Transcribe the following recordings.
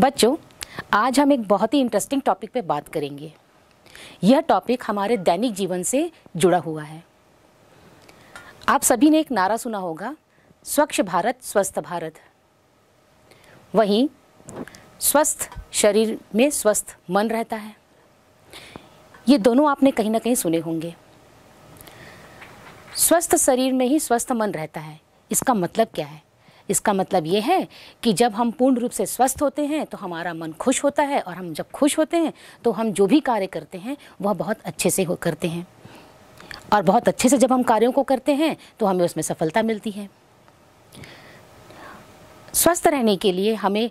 बच्चों आज हम एक बहुत ही इंटरेस्टिंग टॉपिक पे बात करेंगे यह टॉपिक हमारे दैनिक जीवन से जुड़ा हुआ है आप सभी ने एक नारा सुना होगा स्वच्छ भारत स्वस्थ भारत वहीं स्वस्थ शरीर में स्वस्थ मन रहता है ये दोनों आपने कहीं ना कहीं सुने होंगे स्वस्थ शरीर में ही स्वस्थ मन रहता है इसका मतलब क्या है इसका मतलब ये है कि जब हम पूर्ण रूप से स्वस्थ होते हैं तो हमारा मन खुश होता है और हम जब खुश होते हैं तो हम जो भी कार्य करते हैं वह बहुत अच्छे से करते हैं और बहुत अच्छे से जब हम कार्यों को करते हैं तो हमें उसमें सफलता मिलती है स्वस्थ रहने के लिए हमें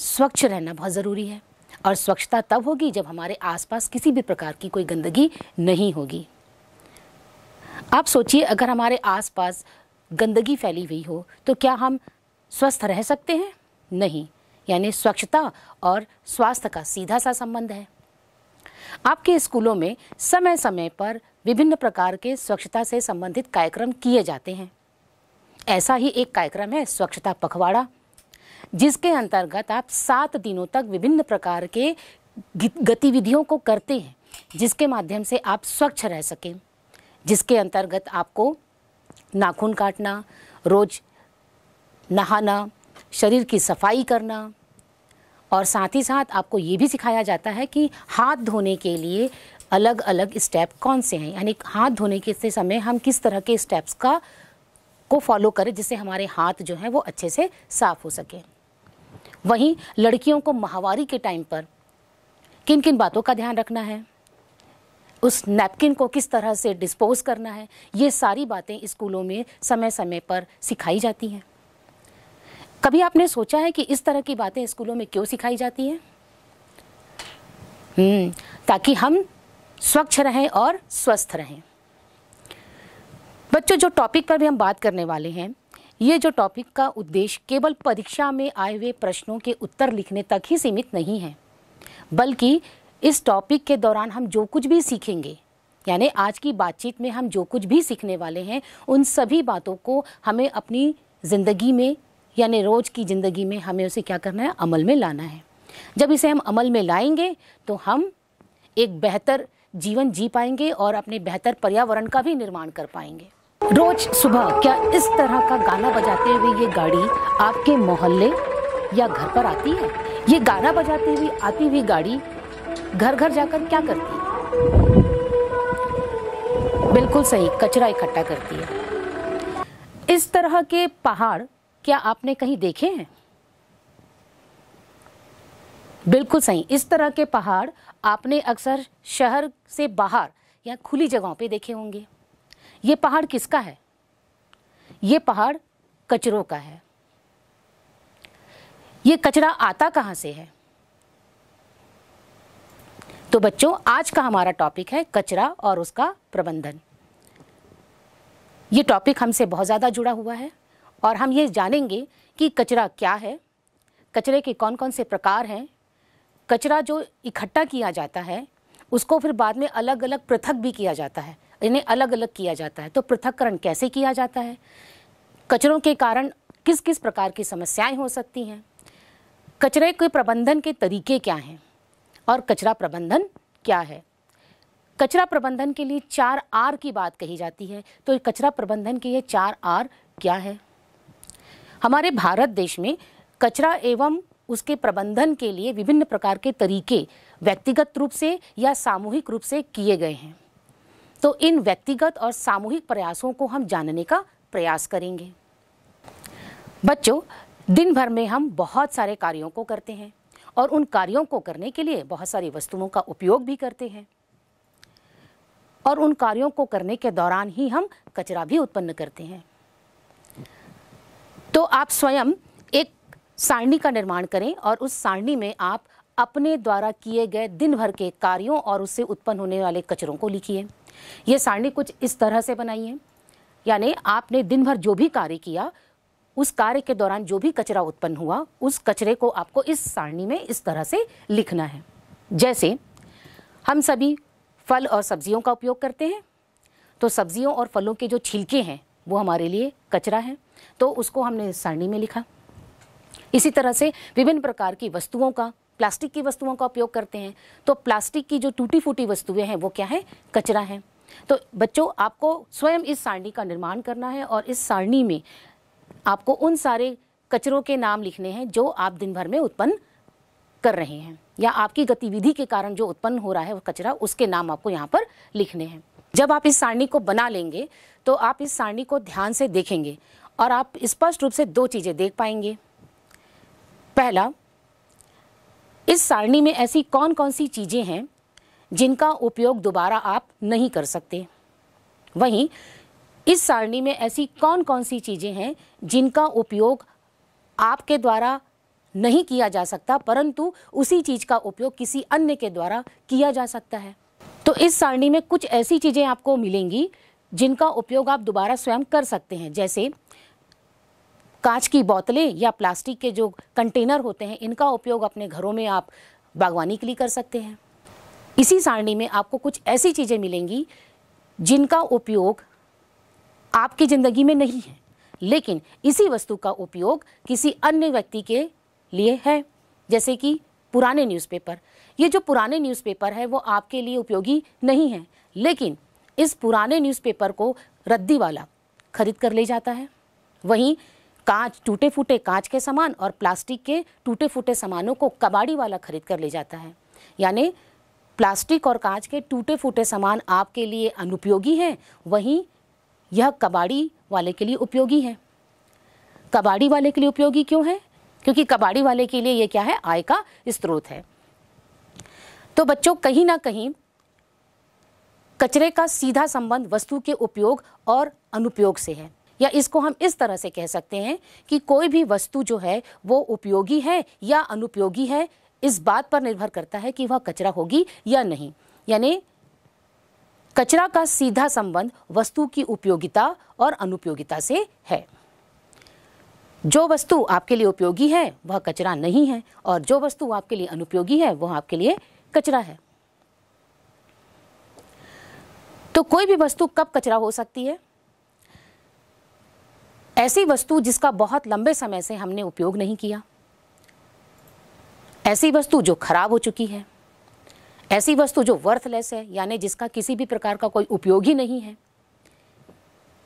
स्वच्छ रहना बहुत ज़रूरी है और स्वच्छता तब होगी जब हमारे आसपास किसी भी प्रकार की कोई गंदगी नहीं होगी आप सोचिए अगर हमारे आसपास गंदगी फैली हुई हो तो क्या हम स्वस्थ रह सकते हैं नहीं यानी स्वच्छता और स्वास्थ्य का सीधा सा संबंध है आपके स्कूलों में समय समय पर विभिन्न प्रकार के स्वच्छता से संबंधित कार्यक्रम किए जाते हैं ऐसा ही एक कार्यक्रम है स्वच्छता पखवाड़ा जिसके अंतर्गत आप सात दिनों तक विभिन्न प्रकार के गतिविधियों को करते हैं जिसके माध्यम से आप स्वच्छ रह सकें जिसके अंतर्गत आपको नाखून काटना रोज नहाना शरीर की सफाई करना और साथ ही साथ आपको ये भी सिखाया जाता है कि हाथ धोने के लिए अलग अलग स्टेप कौन से हैं यानी हाथ धोने के समय हम किस तरह के स्टेप्स का को फॉलो करें जिससे हमारे हाथ जो हैं वो अच्छे से साफ़ हो सके वहीं लड़कियों को माहवारी के टाइम पर किन किन बातों का ध्यान रखना है उस नैपकिन को किस तरह से डिस्पोज करना है ये सारी बातें स्कूलों में समय समय पर सिखाई जाती हैं कभी आपने सोचा है कि इस तरह की बातें स्कूलों में क्यों सिखाई जाती हैं हम्म, ताकि हम स्वच्छ रहें और स्वस्थ रहें बच्चों जो टॉपिक पर भी हम बात करने वाले हैं ये जो टॉपिक का उद्देश्य केवल परीक्षा में आए हुए प्रश्नों के उत्तर लिखने तक ही सीमित नहीं है बल्कि इस टॉपिक के दौरान हम जो कुछ भी सीखेंगे यानी आज की बातचीत में हम जो कुछ भी सीखने वाले हैं उन सभी बातों को हमें अपनी ज़िंदगी में यानी रोज़ की ज़िंदगी में हमें उसे क्या करना है अमल में लाना है जब इसे हम अमल में लाएंगे तो हम एक बेहतर जीवन जी पाएंगे और अपने बेहतर पर्यावरण का भी निर्माण कर पाएंगे रोज सुबह क्या इस तरह का गाना बजाते हुए ये गाड़ी आपके मोहल्ले या घर पर आती है ये गाना बजाते हुए आती हुई गाड़ी घर घर जाकर क्या करती है बिल्कुल सही कचरा इकट्ठा करती है इस तरह के पहाड़ क्या आपने कहीं देखे हैं बिल्कुल सही इस तरह के पहाड़ आपने अक्सर शहर से बाहर या खुली जगहों पे देखे होंगे ये पहाड़ किसका है ये पहाड़ कचरों का है ये कचरा आता कहाँ से है तो बच्चों आज का हमारा टॉपिक है कचरा और उसका प्रबंधन ये टॉपिक हमसे बहुत ज़्यादा जुड़ा हुआ है और हम ये जानेंगे कि कचरा क्या है कचरे के कौन कौन से प्रकार हैं कचरा जो इकट्ठा किया जाता है उसको फिर बाद में अलग अलग पृथक भी किया जाता है इन्हें अलग अलग किया जाता है तो पृथककरण कैसे किया जाता है कचरों के कारण किस किस प्रकार की समस्याएं हो सकती हैं कचरे के प्रबंधन के तरीके क्या हैं और कचरा प्रबंधन क्या है कचरा प्रबंधन के लिए चार आर की बात कही जाती है तो कचरा प्रबंधन के ये चार आर क्या है हमारे भारत देश में कचरा एवं उसके प्रबंधन के लिए विभिन्न प्रकार के तरीके व्यक्तिगत रूप से या सामूहिक रूप से किए गए हैं तो इन व्यक्तिगत और सामूहिक प्रयासों को हम जानने का प्रयास करेंगे बच्चों दिन भर में हम बहुत सारे कार्यों को करते हैं और उन कार्यों को करने के लिए बहुत सारी वस्तुओं का उपयोग भी करते हैं और उन कार्यों को करने के दौरान ही हम कचरा भी उत्पन्न करते हैं तो आप स्वयं एक सारणी का निर्माण करें और उस सारणी में आप अपने द्वारा किए गए दिन भर के कार्यों और उससे उत्पन्न होने वाले कचरों को लिखिए ये सारणी कुछ इस तरह से बनाइए यानी आपने दिन भर जो भी कार्य किया उस कार्य के दौरान जो भी कचरा उत्पन्न हुआ उस कचरे को आपको इस सारणी में इस तरह से लिखना है जैसे हम सभी फल और सब्जियों का उपयोग करते हैं तो सब्जियों और फलों के जो छिलके हैं वो हमारे लिए कचरा है तो उसको हमने सारणी में लिखा इसी तरह से विभिन्न प्रकार की वस्तुओं का प्लास्टिक की वस्तुओं का उपयोग करते हैं तो प्लास्टिक की जो टूटी फूटी वस्तुएं हैं वो क्या है कचरा है तो बच्चों आपको स्वयं इस सारणी का निर्माण करना है और इस सारणी में आपको उन सारे कचरों के नाम लिखने हैं जो आप दिन भर में उत्पन्न कर रहे हैं या आपकी गतिविधि के कारण जो उत्पन्न हो रहा है वो कचरा उसके नाम आपको यहाँ पर लिखने हैं जब आप इस सारणी को बना लेंगे तो आप इस सारणी को ध्यान से देखेंगे और आप स्पष्ट रूप से दो चीज़ें देख पाएंगे पहला इस सारणी में ऐसी कौन कौन सी चीज़ें हैं जिनका उपयोग दोबारा आप नहीं कर सकते वहीं इस सारणी में ऐसी कौन कौन सी चीज़ें हैं जिनका उपयोग आपके द्वारा नहीं किया जा सकता परंतु उसी चीज़ का उपयोग किसी अन्य के द्वारा किया जा सकता है तो इस सारणी में कुछ ऐसी चीज़ें आपको मिलेंगी जिनका उपयोग आप दोबारा स्वयं कर सकते हैं जैसे कांच की बोतलें या प्लास्टिक के जो कंटेनर होते हैं इनका उपयोग अपने घरों में आप बागवानी के लिए कर सकते हैं इसी सारणी में आपको कुछ ऐसी चीज़ें मिलेंगी जिनका उपयोग आपकी ज़िंदगी में नहीं है लेकिन इसी वस्तु का उपयोग किसी अन्य व्यक्ति के लिए है जैसे कि पुराने न्यूज़पेपर ये जो पुराने न्यूज़पेपर है वो आपके लिए उपयोगी नहीं है लेकिन इस पुराने न्यूज़पेपर को रद्दी वाला खरीद कर ले जाता है वहीं कांच टूटे फूटे कांच के सामान और प्लास्टिक के टूटे फूटे सामानों को कबाड़ी वाला खरीद कर ले जाता है यानी प्लास्टिक और कांच के टूटे फूटे सामान आपके लिए अनुपयोगी हैं वहीं यह कबाड़ी वाले के लिए उपयोगी है कबाड़ी वाले के लिए उपयोगी क्यों है क्योंकि कबाड़ी वाले के लिए ये क्या है आय का स्रोत है तो बच्चों कहीं ना कहीं कचरे का सीधा संबंध वस्तु के उपयोग और अनुपयोग से है या इसको हम इस तरह से कह सकते हैं कि कोई भी वस्तु जो है वो उपयोगी है या अनुपयोगी है इस बात पर निर्भर करता है कि वह कचरा होगी या नहीं यानी कचरा का सीधा संबंध वस्तु की उपयोगिता और अनुपयोगिता से है जो वस्तु आपके लिए उपयोगी है वह कचरा नहीं है और जो वस्तु आपके लिए अनुपयोगी है वह आपके लिए कचरा है तो कोई भी वस्तु कब कचरा हो सकती है ऐसी वस्तु जिसका बहुत लंबे समय से हमने उपयोग नहीं किया ऐसी वस्तु जो खराब हो चुकी है ऐसी वस्तु जो वर्थलेस है यानी जिसका किसी भी प्रकार का कोई उपयोग ही नहीं है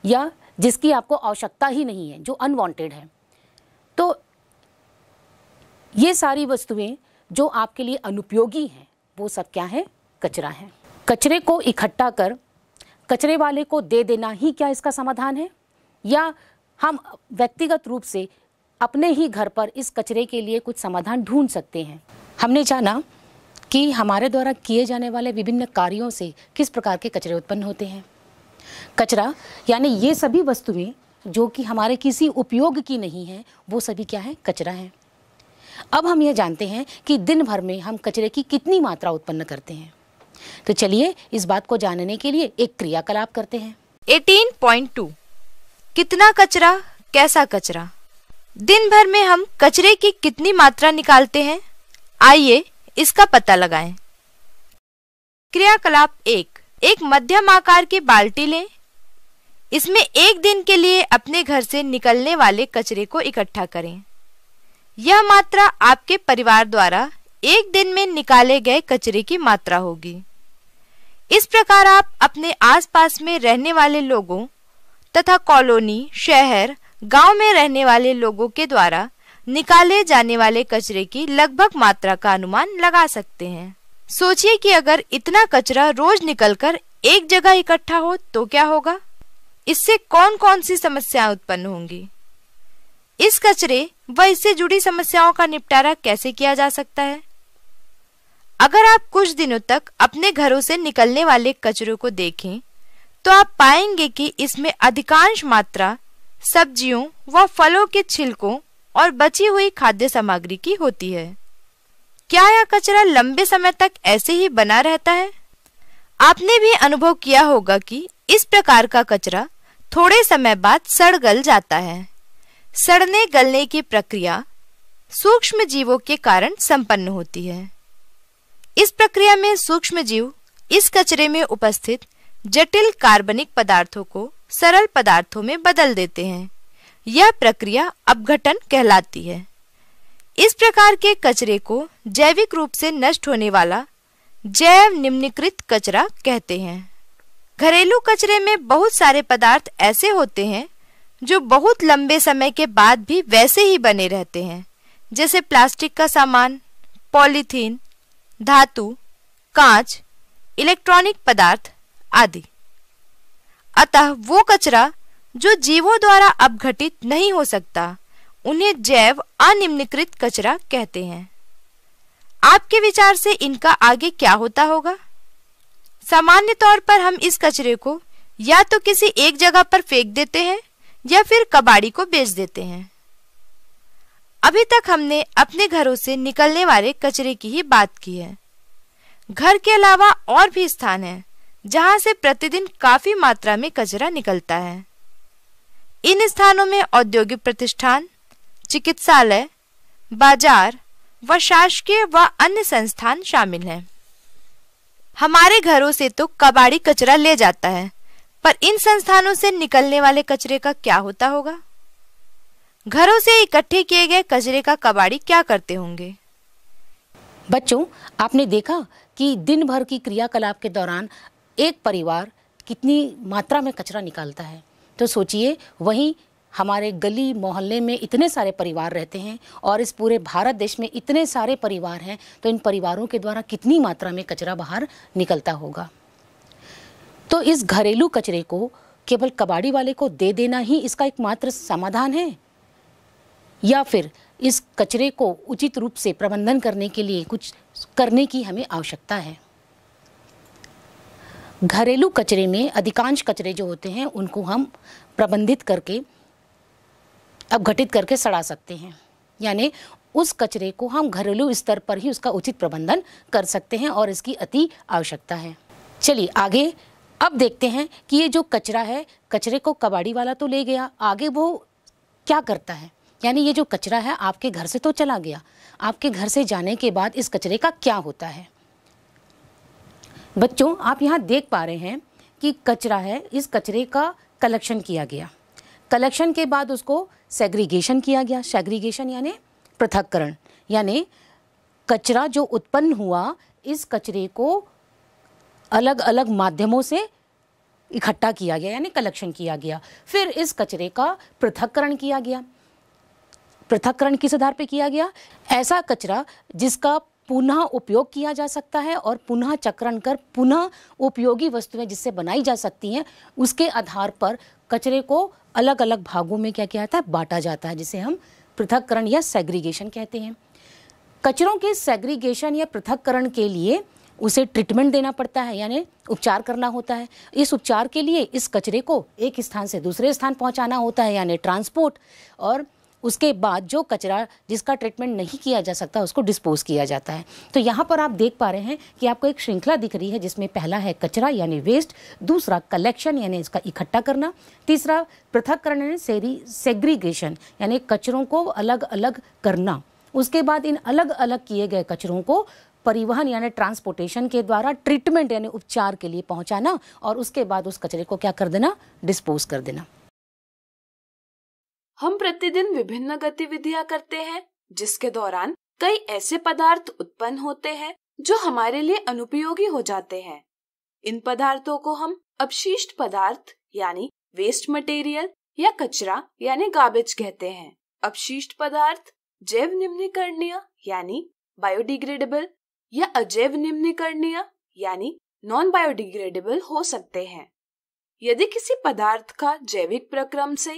या जिसकी आपको आवश्यकता ही नहीं है जो अनवांटेड है तो ये सारी वस्तुएं जो आपके लिए अनुपयोगी हैं वो सब क्या है कचरा है कचरे को इकट्ठा कर कचरे वाले को दे देना ही क्या इसका समाधान है या हम व्यक्तिगत रूप से अपने ही घर पर इस कचरे के लिए कुछ समाधान ढूंढ सकते हैं हमने जाना कि हमारे द्वारा किए जाने वाले विभिन्न कार्यों से किस प्रकार के कचरे उत्पन्न होते हैं कचरा यानी ये सभी वस्तुएं जो कि हमारे किसी उपयोग की नहीं है वो सभी क्या है कचरा है अब हम यह जानते हैं कि दिन भर में हम कचरे की कितनी मात्रा उत्पन्न करते हैं तो चलिए इस बात को जानने के लिए एक क्रियाकलाप करते हैं 18.2 कितना कचरा कैसा कचरा दिन भर में हम कचरे की कितनी मात्रा निकालते हैं आइए इसका पता लगाएं। क्रियाकलाप एक एक मध्यम आकार की बाल्टी लें इसमें एक दिन के लिए अपने घर से निकलने वाले कचरे को इकट्ठा करें यह मात्रा आपके परिवार द्वारा एक दिन में निकाले गए कचरे की मात्रा होगी इस प्रकार आप अपने आसपास में रहने वाले लोगों तथा कॉलोनी शहर गांव में रहने वाले लोगों के द्वारा निकाले जाने वाले कचरे की लगभग मात्रा का अनुमान लगा सकते हैं सोचिए कि अगर इतना कचरा रोज निकलकर एक जगह इकट्ठा हो तो क्या होगा इससे कौन कौन सी समस्याएं उत्पन्न होंगी इस कचरे व इससे जुड़ी समस्याओं का निपटारा कैसे किया जा सकता है अगर आप कुछ दिनों तक अपने घरों से निकलने वाले कचरों को देखें तो आप पाएंगे कि इसमें अधिकांश मात्रा सब्जियों व फलों के छिलकों और बची हुई खाद्य सामग्री की होती है क्या यह कचरा लंबे समय तक ऐसे ही बना रहता है आपने भी अनुभव किया होगा कि इस प्रकार का कचरा थोड़े समय बाद सड़ गल जाता है सड़ने गलने की प्रक्रिया सूक्ष्म जीवों के कारण संपन्न होती है इस प्रक्रिया में सूक्ष्म जीव इस कचरे में उपस्थित जटिल कार्बनिक पदार्थों को सरल पदार्थों में बदल देते हैं यह प्रक्रिया अपघटन कहलाती है इस प्रकार के कचरे को जैविक रूप से नष्ट होने वाला जैव निम्नीकृत कचरा कहते हैं घरेलू कचरे में बहुत सारे पदार्थ ऐसे होते हैं जो बहुत लंबे समय के बाद भी वैसे ही बने रहते हैं जैसे प्लास्टिक का सामान पॉलीथीन धातु कांच इलेक्ट्रॉनिक पदार्थ आदि अतः वो कचरा जो जीवों द्वारा अपघटित नहीं हो सकता उन्हें जैव अनिम्नकृत कचरा कहते हैं आपके विचार से इनका आगे क्या होता होगा सामान्य तौर पर हम इस कचरे को या तो किसी एक जगह पर फेंक देते हैं या फिर कबाड़ी को बेच देते हैं अभी तक हमने अपने घरों से निकलने वाले कचरे की ही बात की है घर के अलावा और भी स्थान हैं जहां से प्रतिदिन काफी मात्रा में कचरा निकलता है इन स्थानों में औद्योगिक प्रतिष्ठान चिकित्सालय बाजार व शासकीय व अन्य संस्थान शामिल हैं हमारे घरों से तो कबाड़ी कचरा ले जाता है पर इन संस्थानों से निकलने वाले कचरे का क्या होता होगा घरों से इकट्ठे किए गए कचरे का कबाड़ी क्या करते होंगे बच्चों आपने देखा कि दिन भर की क्रियाकलाप के दौरान एक परिवार कितनी मात्रा में कचरा निकालता है तो सोचिए वहीं हमारे गली मोहल्ले में इतने सारे परिवार रहते हैं और इस पूरे भारत देश में इतने सारे परिवार हैं तो इन परिवारों के द्वारा कितनी मात्रा में कचरा बाहर निकलता होगा तो इस घरेलू कचरे को केवल कबाड़ी वाले को दे देना ही इसका एकमात्र समाधान है या फिर इस कचरे को उचित रूप से प्रबंधन करने के लिए कुछ करने की हमें आवश्यकता है घरेलू कचरे में अधिकांश कचरे जो होते हैं उनको हम प्रबंधित करके अपघटित करके सड़ा सकते हैं यानी उस कचरे को हम घरेलू स्तर पर ही उसका उचित प्रबंधन कर सकते हैं और इसकी अति आवश्यकता है चलिए आगे अब देखते हैं कि ये जो कचरा है कचरे को कबाड़ी वाला तो ले गया आगे वो क्या करता है यानी ये जो कचरा है आपके घर से तो चला गया आपके घर से जाने के बाद इस कचरे का क्या होता है बच्चों आप यहाँ देख पा रहे हैं कि कचरा है इस कचरे का कलेक्शन किया गया कलेक्शन के बाद उसको सेग्रीगेशन किया गया सेग्रीगेशन यानी पृथककरण यानी कचरा जो उत्पन्न हुआ इस कचरे को अलग अलग माध्यमों से इकट्ठा किया गया यानी कलेक्शन किया गया फिर इस कचरे का पृथककरण किया गया पृथककरण किस आधार पर किया गया ऐसा कचरा जिसका पुनः उपयोग किया जा सकता है और पुनः चक्रण कर पुनः उपयोगी वस्तुएं जिससे बनाई जा सकती हैं उसके आधार पर कचरे को अलग अलग भागों में क्या किया जाता है बांटा जाता है जिसे हम पृथककरण या सेग्रीगेशन कहते हैं कचरों के सेग्रीगेशन या पृथककरण के लिए उसे ट्रीटमेंट देना पड़ता है यानी उपचार करना होता है इस उपचार के लिए इस कचरे को एक स्थान से दूसरे स्थान पहुंचाना होता है यानी ट्रांसपोर्ट और उसके बाद जो कचरा जिसका ट्रीटमेंट नहीं किया जा सकता उसको डिस्पोज किया जाता है तो यहाँ पर आप देख पा रहे हैं कि आपको एक श्रृंखला दिख रही है जिसमें पहला है कचरा यानी वेस्ट दूसरा कलेक्शन यानी इसका इकट्ठा करना तीसरा पृथककरण यानी सेरी सेग्रीगेशन यानी कचरों को अलग अलग करना उसके बाद इन अलग अलग किए गए कचरों को परिवहन यानी ट्रांसपोर्टेशन के द्वारा ट्रीटमेंट यानी उपचार के लिए पहुंचाना और उसके बाद उस कचरे को क्या कर देना डिस्पोज कर देना हम प्रतिदिन विभिन्न गतिविधियां करते हैं जिसके दौरान कई ऐसे पदार्थ उत्पन्न होते हैं जो हमारे लिए अनुपयोगी हो जाते हैं इन पदार्थों को हम अपशिष्ट पदार्थ यानी वेस्ट मटेरियल या कचरा यानी गार्बेज कहते हैं अपशिष्ट पदार्थ जैव निम्नीकरणीय यानी बायोडिग्रेडेबल या अजैव निम्नीकरणीय यानी नॉन बायोडिग्रेडेबल हो सकते हैं यदि किसी पदार्थ का जैविक प्रक्रम से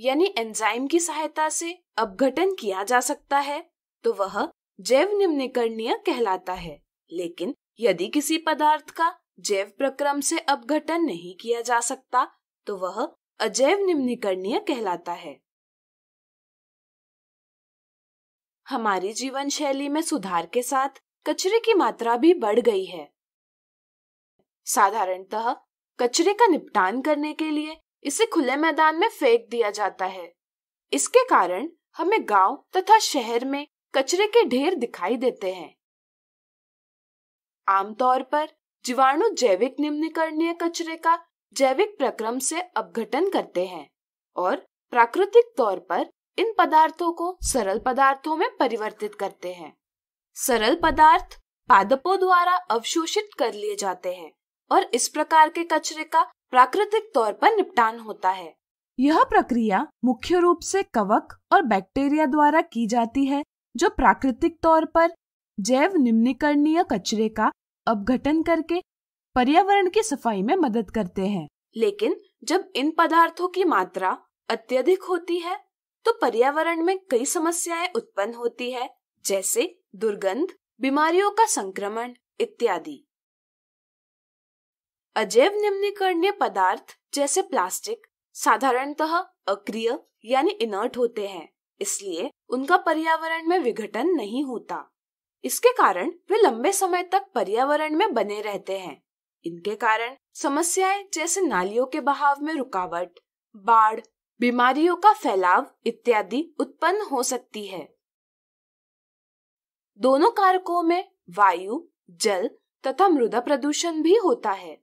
यानी एंजाइम की सहायता से अपघटन किया जा सकता है तो वह जैव निम्नीकरणीय कहलाता है लेकिन यदि किसी पदार्थ का जैव प्रक्रम से अपघटन नहीं किया जा सकता तो वह अजैव निम्नीकरणीय कहलाता है हमारी जीवन शैली में सुधार के साथ कचरे की मात्रा भी बढ़ गई है साधारणतः कचरे का निपटान करने के लिए इसे खुले मैदान में फेंक दिया जाता है इसके कारण हमें गांव तथा शहर में कचरे के ढेर दिखाई देते हैं आमतौर पर जीवाणु जैविक निम्नकरणीय कचरे का जैविक प्रक्रम से अपघटन करते हैं और प्राकृतिक तौर पर इन पदार्थों को सरल पदार्थों में परिवर्तित करते हैं सरल पदार्थ पादपों द्वारा अवशोषित कर लिए जाते हैं और इस प्रकार के कचरे का प्राकृतिक तौर पर निपटान होता है यह प्रक्रिया मुख्य रूप से कवक और बैक्टीरिया द्वारा की जाती है जो प्राकृतिक तौर पर जैव निम्नीकरणीय कचरे का अपघटन करके पर्यावरण की सफाई में मदद करते हैं लेकिन जब इन पदार्थों की मात्रा अत्यधिक होती है तो पर्यावरण में कई समस्याएं उत्पन्न होती है जैसे दुर्गंध बीमारियों का संक्रमण इत्यादि अजैव निम्नीकरणीय पदार्थ जैसे प्लास्टिक साधारणतः अक्रिय यानी इनर्ट होते हैं इसलिए उनका पर्यावरण में विघटन नहीं होता इसके कारण वे लंबे समय तक पर्यावरण में बने रहते हैं इनके कारण समस्याएं जैसे नालियों के बहाव में रुकावट बाढ़ बीमारियों का फैलाव इत्यादि उत्पन्न हो सकती है दोनों कारकों में वायु जल तथा मृदा प्रदूषण भी होता है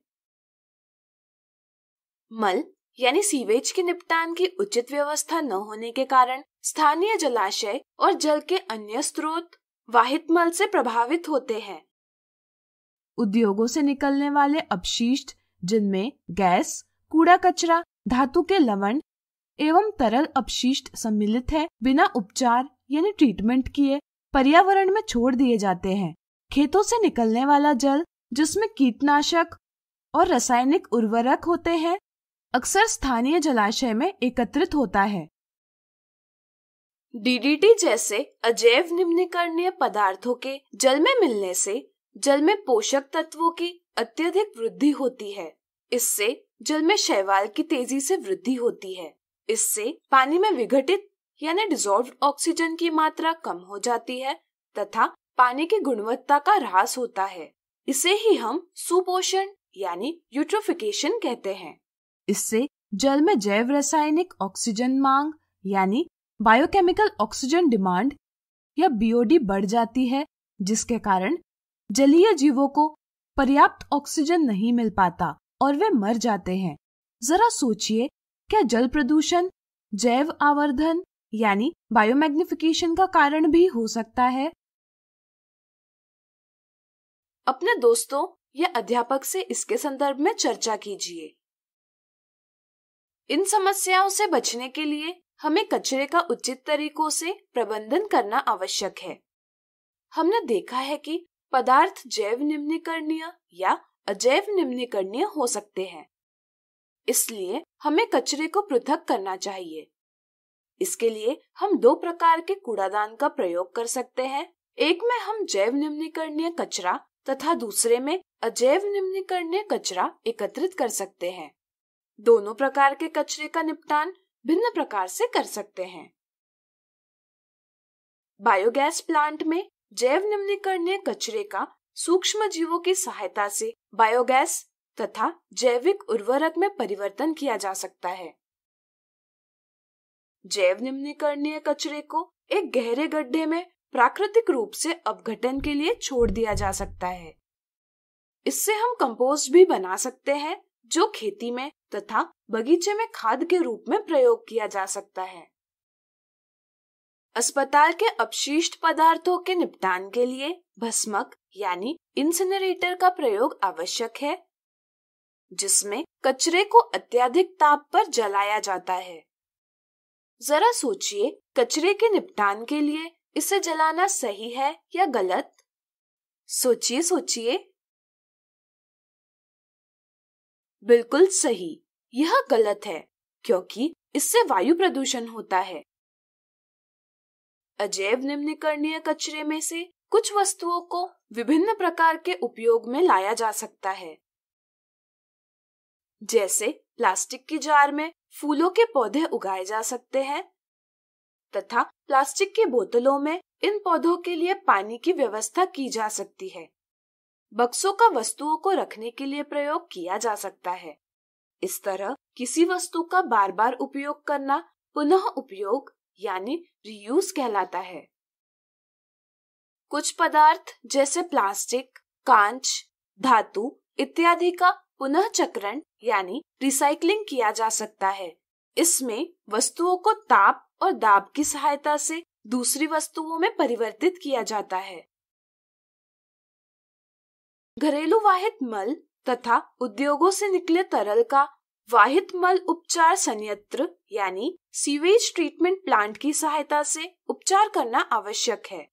मल यानी सीवेज के निपटान की उचित व्यवस्था न होने के कारण स्थानीय जलाशय और जल के अन्य स्रोत वाहित मल से प्रभावित होते हैं उद्योगों से निकलने वाले अपशिष्ट जिनमें गैस कूड़ा कचरा धातु के लवण एवं तरल अपशिष्ट सम्मिलित है बिना उपचार यानी ट्रीटमेंट किए पर्यावरण में छोड़ दिए जाते हैं खेतों से निकलने वाला जल जिसमें कीटनाशक और रासायनिक उर्वरक होते हैं अक्सर स्थानीय जलाशय में एकत्रित होता है डीडीटी जैसे अजैव निम्नकरणीय पदार्थों के जल में मिलने से जल में पोषक तत्वों की अत्यधिक वृद्धि होती है इससे जल में शैवाल की तेजी से वृद्धि होती है इससे पानी में विघटित यानी डिजोल्व ऑक्सीजन की मात्रा कम हो जाती है तथा पानी की गुणवत्ता का ह्रास होता है इसे ही हम सुपोषण यानी यूट्रोफिकेशन कहते हैं इससे जल में जैव रासायनिक ऑक्सीजन मांग यानी बायोकेमिकल ऑक्सीजन डिमांड या बीओडी बढ़ जाती है जिसके कारण जलीय जीवों को पर्याप्त ऑक्सीजन नहीं मिल पाता और वे मर जाते हैं जरा सोचिए क्या जल प्रदूषण जैव आवर्धन यानी बायोमैग्निफिकेशन का कारण भी हो सकता है अपने दोस्तों या अध्यापक से इसके संदर्भ में चर्चा कीजिए इन समस्याओं से बचने के लिए हमें कचरे का उचित तरीकों से प्रबंधन करना आवश्यक है हमने देखा है कि पदार्थ जैव निम्नीकरणीय या अजैव निम्नीकरणीय हो सकते हैं इसलिए हमें कचरे को पृथक करना चाहिए इसके लिए हम दो प्रकार के कूड़ादान का प्रयोग कर सकते हैं एक में हम जैव निम्नीकरणीय कचरा तथा दूसरे में अजैव निम्नीकरणीय कचरा एकत्रित कर सकते हैं दोनों प्रकार के कचरे का निपटान भिन्न प्रकार से कर सकते हैं बायोगैस प्लांट में जैव निम्नीकरणीय कचरे का सूक्ष्म जीवों की सहायता से बायोगैस तथा जैविक उर्वरक में परिवर्तन किया जा सकता है जैव निम्नीकरणीय कचरे को एक गहरे गड्ढे में प्राकृतिक रूप से अपघटन के लिए छोड़ दिया जा सकता है इससे हम कंपोस्ट भी बना सकते हैं जो खेती में तथा बगीचे में खाद के रूप में प्रयोग किया जा सकता है अस्पताल के अपशिष्ट पदार्थों के निपटान के लिए भस्मक यानी इंसिनरेटर का प्रयोग आवश्यक है जिसमें कचरे को अत्यधिक ताप पर जलाया जाता है जरा सोचिए कचरे के निपटान के लिए इसे जलाना सही है या गलत सोचिए सोचिए बिल्कुल सही यह गलत है क्योंकि इससे वायु प्रदूषण होता है अजैव निम्नकरणीय कचरे में से कुछ वस्तुओं को विभिन्न प्रकार के उपयोग में लाया जा सकता है जैसे प्लास्टिक की जार में फूलों के पौधे उगाए जा सकते हैं तथा प्लास्टिक की बोतलों में इन पौधों के लिए पानी की व्यवस्था की जा सकती है बक्सों का वस्तुओं को रखने के लिए प्रयोग किया जा सकता है इस तरह किसी वस्तु का बार बार उपयोग करना पुनः उपयोग यानी रियूज कहलाता है कुछ पदार्थ जैसे प्लास्टिक कांच धातु इत्यादि का पुनः चक्रण यानी रिसाइकलिंग किया जा सकता है इसमें वस्तुओं को ताप और दाब की सहायता से दूसरी वस्तुओं में परिवर्तित किया जाता है घरेलू वाहित मल तथा उद्योगों से निकले तरल का वाहित मल उपचार संयंत्र यानी सीवेज ट्रीटमेंट प्लांट की सहायता से उपचार करना आवश्यक है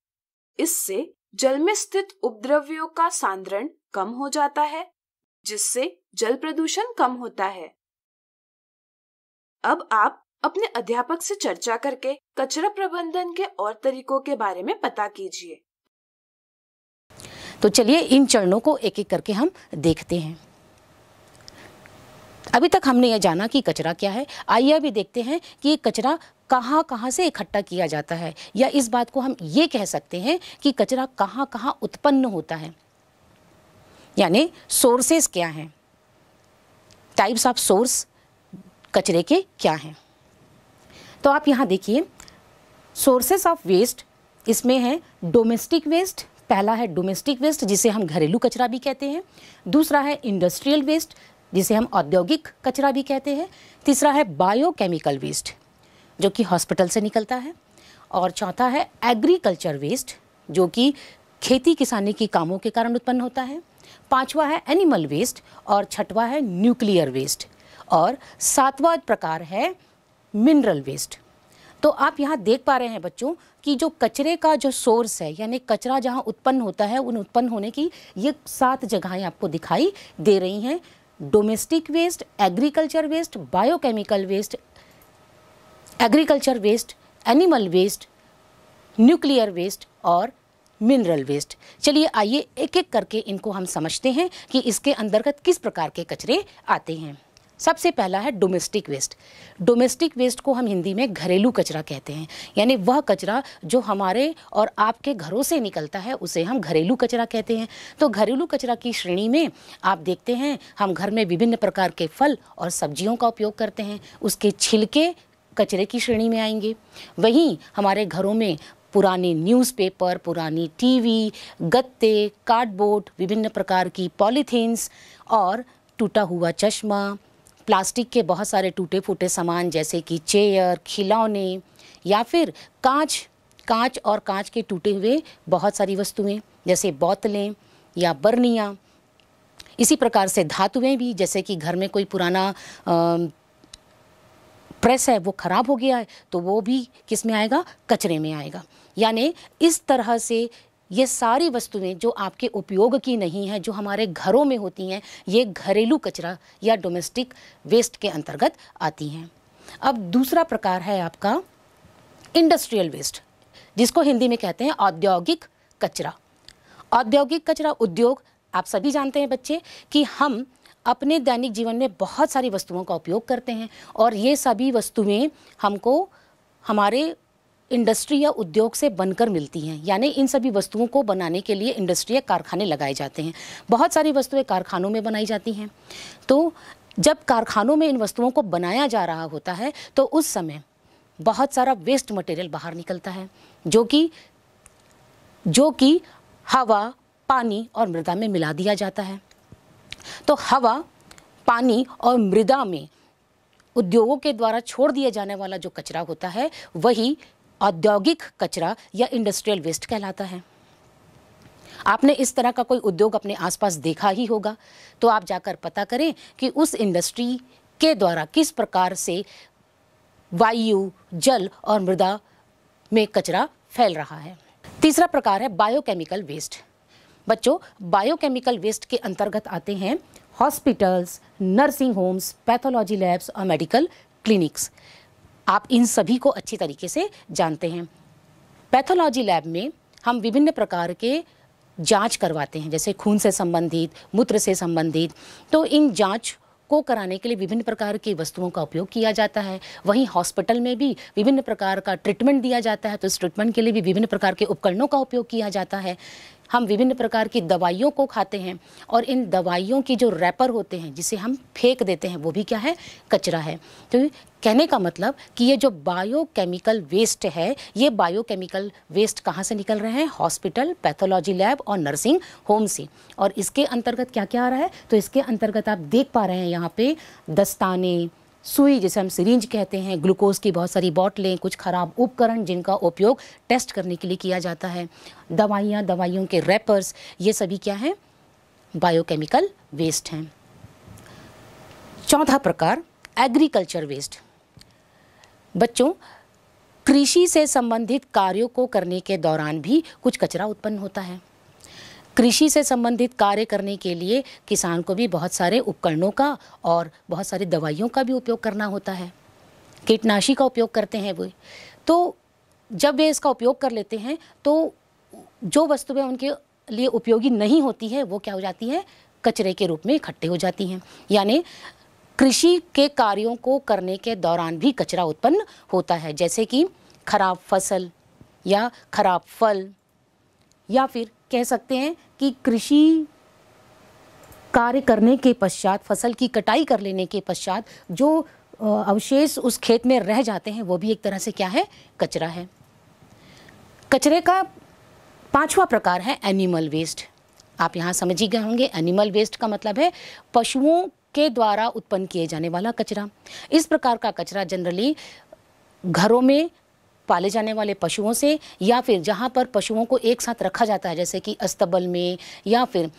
इससे जल में स्थित उपद्रव्यों का सांद्रण कम हो जाता है जिससे जल प्रदूषण कम होता है अब आप अपने अध्यापक से चर्चा करके कचरा प्रबंधन के और तरीकों के बारे में पता कीजिए तो चलिए इन चरणों को एक एक करके हम देखते हैं अभी तक हमने यह जाना कि कचरा क्या है आइए अभी देखते हैं कि कचरा कहाँ कहाँ से इकट्ठा किया जाता है या इस बात को हम ये कह सकते हैं कि कचरा कहाँ कहाँ उत्पन्न होता है यानी सोर्सेस क्या हैं टाइप्स ऑफ सोर्स कचरे के क्या हैं तो आप यहाँ देखिए सोर्सेस ऑफ वेस्ट इसमें है डोमेस्टिक वेस्ट पहला है डोमेस्टिक वेस्ट जिसे हम घरेलू कचरा भी कहते हैं दूसरा है इंडस्ट्रियल वेस्ट जिसे हम औद्योगिक कचरा भी कहते हैं तीसरा है बायोकेमिकल वेस्ट जो कि हॉस्पिटल से निकलता है और चौथा है एग्रीकल्चर वेस्ट जो कि खेती किसानी के कामों के कारण उत्पन्न होता है पांचवा है एनिमल वेस्ट और छठवा है न्यूक्लियर वेस्ट और सातवां प्रकार है मिनरल वेस्ट तो आप यहाँ देख पा रहे हैं बच्चों कि जो कचरे का जो सोर्स है यानी कचरा जहाँ उत्पन्न होता है उन उत्पन्न होने की ये सात जगहें आपको दिखाई दे रही हैं domestic waste agriculture waste biochemical waste agriculture waste animal waste nuclear waste और मिनरल वेस्ट चलिए आइए एक एक करके इनको हम समझते हैं कि इसके अंतर्गत किस प्रकार के कचरे आते हैं सबसे पहला है डोमेस्टिक वेस्ट डोमेस्टिक वेस्ट को हम हिंदी में घरेलू कचरा कहते हैं यानी वह कचरा जो हमारे और आपके घरों से निकलता है उसे हम घरेलू कचरा कहते हैं तो घरेलू कचरा की श्रेणी में आप देखते हैं हम घर में विभिन्न प्रकार के फल और सब्जियों का उपयोग करते हैं उसके छिलके कचरे की श्रेणी में आएंगे वहीं हमारे घरों में पुराने न्यूज़पेपर पुरानी टीवी गत्ते कार्डबोर्ड विभिन्न प्रकार की पॉलीथीन्स और टूटा हुआ चश्मा प्लास्टिक के बहुत सारे टूटे फूटे सामान जैसे कि चेयर खिलौने या फिर कांच कांच और कांच के टूटे हुए बहुत सारी वस्तुएं जैसे बोतलें या बर्नियाँ इसी प्रकार से धातुएं भी जैसे कि घर में कोई पुराना प्रेस है वो ख़राब हो गया है तो वो भी किस में आएगा कचरे में आएगा यानी इस तरह से ये सारी वस्तुएं जो आपके उपयोग की नहीं हैं जो हमारे घरों में होती हैं ये घरेलू कचरा या डोमेस्टिक वेस्ट के अंतर्गत आती हैं अब दूसरा प्रकार है आपका इंडस्ट्रियल वेस्ट जिसको हिंदी में कहते हैं औद्योगिक कचरा औद्योगिक कचरा उद्योग आप सभी जानते हैं बच्चे कि हम अपने दैनिक जीवन में बहुत सारी वस्तुओं का उपयोग करते हैं और ये सभी वस्तुएं हमको हमारे इंडस्ट्री या उद्योग से बनकर मिलती हैं यानी इन सभी वस्तुओं को बनाने के लिए इंडस्ट्री या कारखाने लगाए जाते हैं बहुत सारी वस्तुएं कारखानों में बनाई जाती हैं तो जब कारखानों में इन वस्तुओं को बनाया जा रहा होता है तो उस समय बहुत सारा वेस्ट मटेरियल बाहर निकलता है जो कि जो कि हवा पानी और मृदा में मिला दिया जाता है तो हवा पानी और मृदा में उद्योगों के द्वारा छोड़ दिया जाने वाला जो कचरा होता है वही औद्योगिक कचरा या इंडस्ट्रियल वेस्ट कहलाता है आपने इस तरह का कोई उद्योग अपने आसपास देखा ही होगा तो आप जाकर पता करें कि उस इंडस्ट्री के द्वारा किस प्रकार से वायु जल और मृदा में कचरा फैल रहा है तीसरा प्रकार है बायोकेमिकल वेस्ट बच्चों बायोकेमिकल वेस्ट के अंतर्गत आते हैं hospitals nursing homes pathology labs और मेडिकल क्लिनिक्स आप इन सभी को अच्छी तरीके से जानते हैं पैथोलॉजी लैब में हम विभिन्न प्रकार के जांच करवाते हैं जैसे खून से संबंधित मूत्र से संबंधित तो इन जांच को कराने के लिए विभिन्न प्रकार की वस्तुओं का उपयोग किया जाता है वहीं हॉस्पिटल में भी विभिन्न प्रकार का ट्रीटमेंट दिया जाता है तो इस ट्रीटमेंट के लिए भी विभिन्न प्रकार के उपकरणों का उपयोग किया जाता है हम विभिन्न प्रकार की दवाइयों को खाते हैं और इन दवाइयों की जो रैपर होते हैं जिसे हम फेंक देते हैं वो भी क्या है कचरा है तो कहने का मतलब कि ये जो बायोकेमिकल वेस्ट है ये बायोकेमिकल वेस्ट कहाँ से निकल रहे हैं हॉस्पिटल पैथोलॉजी लैब और नर्सिंग होम से और इसके अंतर्गत क्या क्या आ रहा है तो इसके अंतर्गत आप देख पा रहे हैं यहाँ पे दस्ताने सुई जिसे हम सिरिंज कहते हैं ग्लूकोज की बहुत सारी बॉटलें कुछ ख़राब उपकरण जिनका उपयोग टेस्ट करने के लिए किया जाता है दवाइयाँ दवाइयों के रैपर्स ये सभी क्या हैं बायोकेमिकल वेस्ट हैं चौथा प्रकार एग्रीकल्चर वेस्ट बच्चों कृषि से संबंधित कार्यों को करने के दौरान भी कुछ कचरा उत्पन्न होता है कृषि से संबंधित कार्य करने के लिए किसान को भी बहुत सारे उपकरणों का और बहुत सारी दवाइयों का भी उपयोग करना होता है कीटनाशी का उपयोग करते हैं वे तो जब वे इसका उपयोग कर लेते हैं तो जो वस्तुएं उनके लिए उपयोगी नहीं होती है वो क्या हो जाती है कचरे के रूप में इकट्ठे हो जाती हैं यानी कृषि के कार्यों को करने के दौरान भी कचरा उत्पन्न होता है जैसे कि खराब फसल या खराब फल या फिर कह सकते हैं कि कृषि कार्य करने के पश्चात फसल की कटाई कर लेने के पश्चात जो अवशेष उस खेत में रह जाते हैं वो भी एक तरह से क्या है कचरा है कचरे का पांचवा प्रकार है एनिमल वेस्ट आप यहाँ समझ ही गए होंगे एनिमल वेस्ट का मतलब है पशुओं के द्वारा उत्पन्न किए जाने वाला कचरा इस प्रकार का कचरा जनरली घरों में पाले जाने वाले पशुओं से या फिर जहाँ पर पशुओं को एक साथ रखा जाता है जैसे कि अस्तबल में या फिर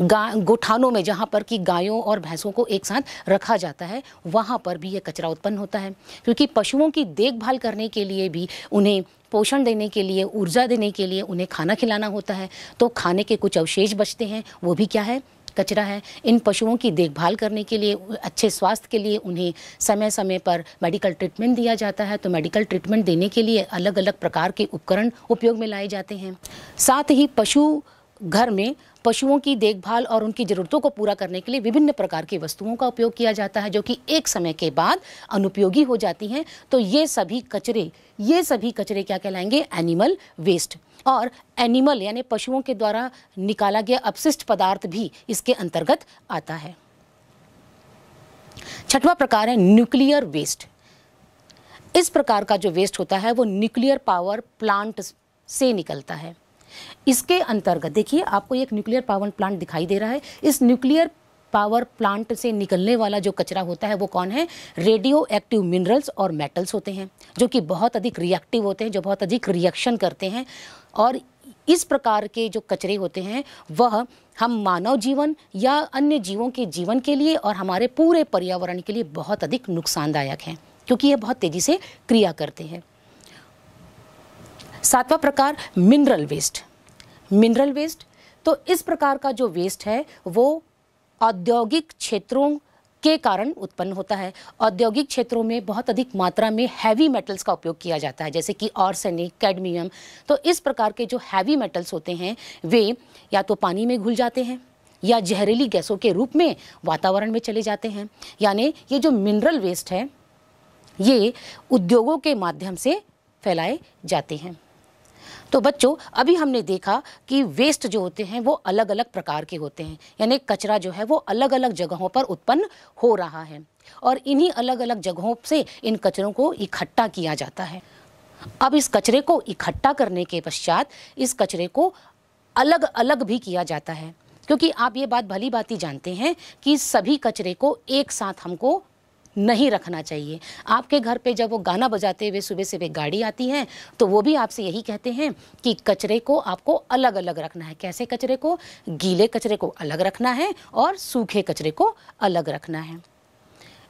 गा गोठानों में जहाँ पर कि गायों और भैंसों को एक साथ रखा जाता है वहाँ पर भी यह कचरा उत्पन्न होता है क्योंकि पशुओं की देखभाल करने के लिए भी उन्हें पोषण देने के लिए ऊर्जा देने के लिए उन्हें खाना खिलाना होता है तो खाने के कुछ अवशेष बचते हैं वो भी क्या है कचरा है इन पशुओं की देखभाल करने के लिए अच्छे स्वास्थ्य के लिए उन्हें समय समय पर मेडिकल ट्रीटमेंट दिया जाता है तो मेडिकल ट्रीटमेंट देने के लिए अलग अलग प्रकार के उपकरण उपयोग में लाए जाते हैं साथ ही पशु घर में पशुओं की देखभाल और उनकी ज़रूरतों को पूरा करने के लिए विभिन्न प्रकार की वस्तुओं का उपयोग किया जाता है जो कि एक समय के बाद अनुपयोगी हो जाती हैं तो ये सभी कचरे ये सभी कचरे क्या कहलाएंगे एनिमल वेस्ट और एनिमल यानी पशुओं के द्वारा निकाला गया अपशिष्ट पदार्थ भी इसके अंतर्गत आता है छठवां प्रकार है न्यूक्लियर वेस्ट इस प्रकार का जो वेस्ट होता है वो न्यूक्लियर पावर प्लांट से निकलता है इसके अंतर्गत देखिए आपको एक न्यूक्लियर पावर प्लांट दिखाई दे रहा है इस न्यूक्लियर पावर प्लांट से निकलने वाला जो कचरा होता है वो कौन है रेडियो एक्टिव मिनरल्स और मेटल्स होते हैं जो कि बहुत अधिक रिएक्टिव होते हैं जो बहुत अधिक रिएक्शन करते हैं और इस प्रकार के जो कचरे होते हैं वह हम मानव जीवन या अन्य जीवों के जीवन के लिए और हमारे पूरे पर्यावरण के लिए बहुत अधिक नुकसानदायक हैं क्योंकि ये बहुत तेज़ी से क्रिया करते हैं सातवा प्रकार मिनरल वेस्ट मिनरल वेस्ट तो इस प्रकार का जो वेस्ट है वो औद्योगिक क्षेत्रों के कारण उत्पन्न होता है औद्योगिक क्षेत्रों में बहुत अधिक मात्रा में हैवी मेटल्स का उपयोग किया जाता है जैसे कि ऑर्सेनिक कैडमियम तो इस प्रकार के जो हैवी मेटल्स होते हैं वे या तो पानी में घुल जाते हैं या जहरीली गैसों के रूप में वातावरण में चले जाते हैं यानी ये जो मिनरल वेस्ट है ये उद्योगों के माध्यम से फैलाए जाते हैं तो बच्चों अभी हमने देखा कि वेस्ट जो होते हैं वो अलग अलग प्रकार के होते हैं यानी कचरा जो है वो अलग अलग जगहों पर उत्पन्न हो रहा है और इन्हीं अलग अलग जगहों से इन कचरों को इकट्ठा किया जाता है अब इस कचरे को इकट्ठा करने के पश्चात इस कचरे को अलग अलग भी किया जाता है क्योंकि आप ये बात भली बात ही जानते हैं कि सभी कचरे को एक साथ हमको नहीं रखना चाहिए आपके घर पे जब वो गाना बजाते हुए सुबह सुबह गाड़ी आती है तो वो भी आपसे यही कहते हैं कि कचरे को आपको अलग अलग रखना है कैसे कचरे को गीले कचरे को अलग रखना है और सूखे कचरे को अलग रखना है